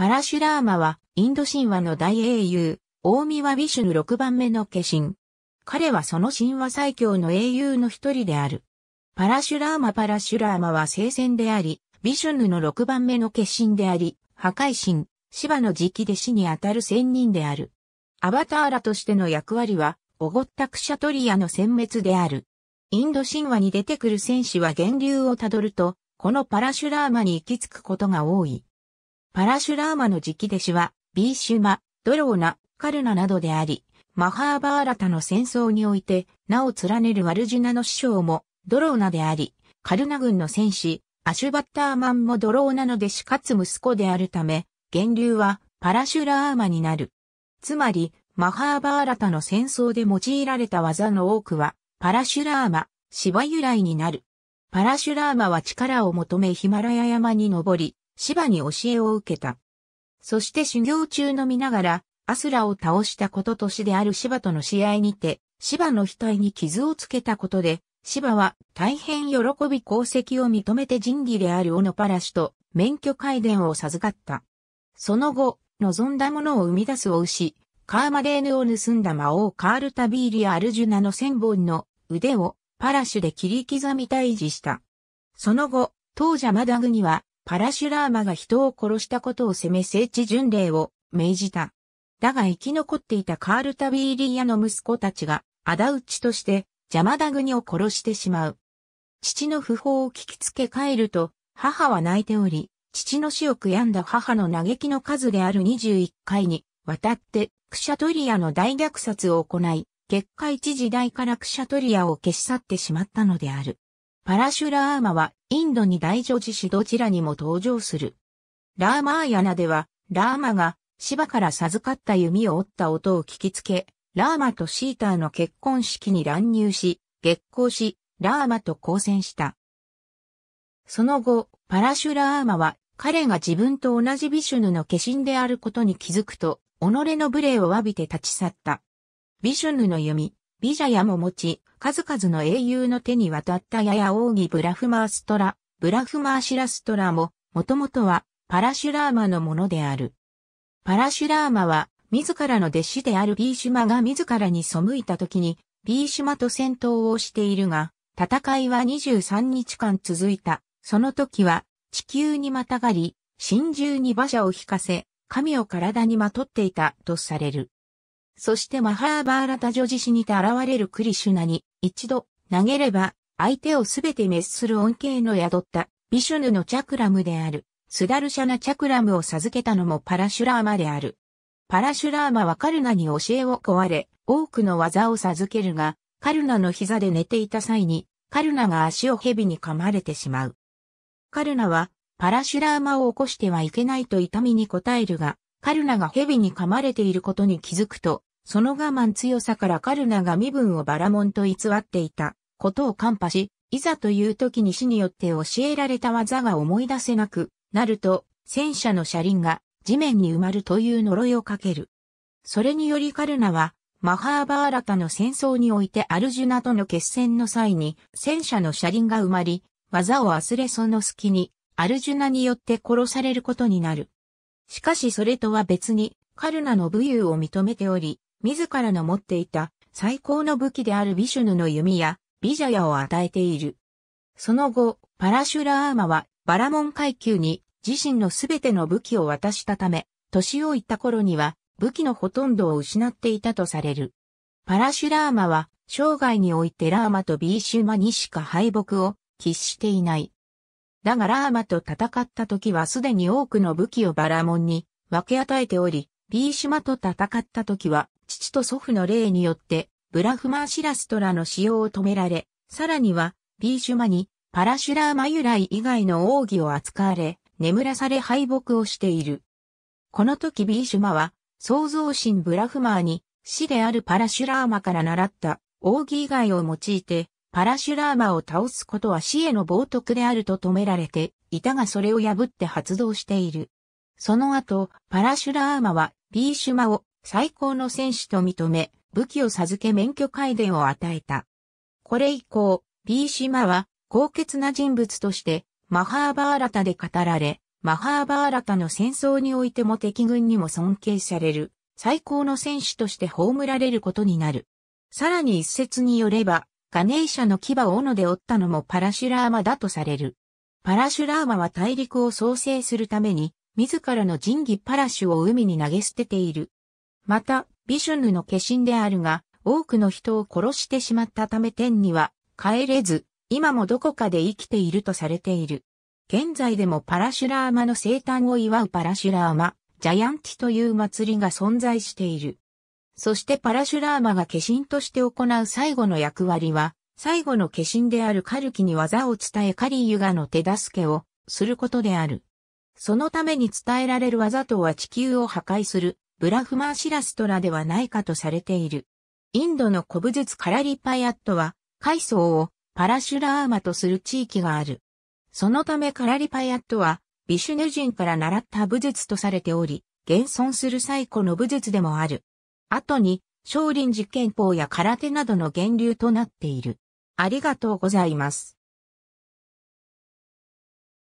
パラシュラーマは、インド神話の大英雄、大見はビシュヌ6番目の化身。彼はその神話最強の英雄の一人である。パラシュラーマパラシュラーマは聖戦であり、ビシュヌの6番目の化身であり、破壊神、芝のの直弟子にあたる仙人である。アバターらとしての役割は、おごったクシャトリアの殲滅である。インド神話に出てくる戦士は源流をたどると、このパラシュラーマに行き着くことが多い。パラシュラーマの直弟子は、ビーシュマ、ドローナ、カルナなどであり、マハーバーラタの戦争において、名を連ねるワルジュナの師匠も、ドローナであり、カルナ軍の戦士、アシュバッターマンもドローナの弟子かつ息子であるため、源流はパラシュラーマになる。つまり、マハーバーラタの戦争で用いられた技の多くは、パラシュラーマ、芝由来になる。パラシュラーマは力を求めヒマラヤ山に登り、芝に教えを受けた。そして修行中の見ながら、アスラを倒したこととしである芝との試合にて、芝の額に傷をつけたことで、芝は大変喜び功績を認めて仁義であるオノパラュと免許改伝を授かった。その後、望んだものを生み出すお牛、カーマデーヌを盗んだ魔王カールタビーリア・アルジュナの千本の腕をパラシュで切り刻み退治した。その後、当ジマダグにはパラシュラーマが人を殺したことを責め聖地巡礼を命じた。だが生き残っていたカール・タビーリーヤの息子たちが、仇討ちとして、邪魔だ国を殺してしまう。父の訃報を聞きつけ帰ると、母は泣いており、父の死を悔やんだ母の嘆きの数である21回に、渡って、クシャトリアの大虐殺を行い、結果一時代からクシャトリアを消し去ってしまったのである。パラシュラーマはインドに大乗事市どちらにも登場する。ラーマーヤナでは、ラーマが芝から授かった弓を折った音を聞きつけ、ラーマとシーターの結婚式に乱入し、激光し、ラーマと交戦した。その後、パラシュラーマは彼が自分と同じビシュヌの化身であることに気づくと、己の無礼を詫びて立ち去った。ビシュヌの弓、ビジャヤも持ち、数々の英雄の手に渡ったやや奥義ブラフマーストラ、ブラフマーシラストラも、もともとはパラシュラーマのものである。パラシュラーマは、自らの弟子であるビーシュマが自らに背いた時に、ビーシュマと戦闘をしているが、戦いは23日間続いた。その時は、地球にまたがり、真獣に馬車を引かせ、神を体にまとっていたとされる。そしてマハーバーラタ女子シにて現れるクリシュナに、一度投げれば、相手をすべて滅する恩恵の宿った、ビシュヌのチャクラムである、スダルシャナチャクラムを授けたのもパラシュラーマである。パラシュラーマはカルナに教えを壊れ、多くの技を授けるが、カルナの膝で寝ていた際に、カルナが足を蛇に噛まれてしまう。カルナは、パラシュラーマを起こしてはいけないと痛みに応えるが、カルナが蛇に噛まれていることに気づくと、その我慢強さからカルナが身分をバラモンと偽っていたことを看破し、いざという時に死によって教えられた技が思い出せなくなると、戦車の車輪が地面に埋まるという呪いをかける。それによりカルナは、マハーバーラタの戦争においてアルジュナとの決戦の際に戦車の車輪が埋まり、技を忘れその隙に、アルジュナによって殺されることになる。しかしそれとは別に、カルナの武勇を認めており、自らの持っていた最高の武器であるビシュヌの弓やビジャヤを与えている。その後、パラシュラーマはバラモン階級に自身のすべての武器を渡したため、年老いた頃には武器のほとんどを失っていたとされる。パラシュラーマは生涯においてラーマとビーシュマにしか敗北を喫していない。だがラーマと戦った時はすでに多くの武器をバラモンに分け与えており、ビーシュマと戦った時は父と祖父の霊によって、ブラフマーシラストラの使用を止められ、さらには、ビーシュマに、パラシュラーマ由来以外の奥義を扱われ、眠らされ敗北をしている。この時ビーシュマは、創造神ブラフマーに、死であるパラシュラーマから習った奥義以外を用いて、パラシュラーマを倒すことは死への冒涜であると止められていたがそれを破って発動している。その後、パラシュラーマはビーシュマを最高の選手と認め、武器を授け免許改伝を与えた。これ以降、ビーは高潔な人物としてマハーバーラタで語られ、マハーバーラタの戦争においても敵軍にも尊敬される、最高の戦士として葬られることになる。さらに一説によれば、ガネーシャの牙を斧で折ったのもパラシュラーマだとされる。パラシュラーマは大陸を創生するために、自らの神器パラシュを海に投げ捨てている。また、ビシュヌの化身であるが、多くの人を殺してしまったため天には帰れず、今もどこかで生きているとされている。現在でもパラシュラーマの生誕を祝うパラシュラーマ、ジャヤンティという祭りが存在している。そしてパラシュラーマが化身として行う最後の役割は、最後の化身であるカルキに技を伝えカリーユガの手助けをすることである。そのために伝えられる技とは地球を破壊する、ブラフマーシラストラではないかとされている。インドの古武術カラリパヤットは、海藻をパラシュラーマとする地域がある。そのためカラリパヤットは、ビシュヌ人から習った武術とされており、現存する最古の武術でもある。後に、少林寺拳法や空手などの源流となっている。ありがとうございます。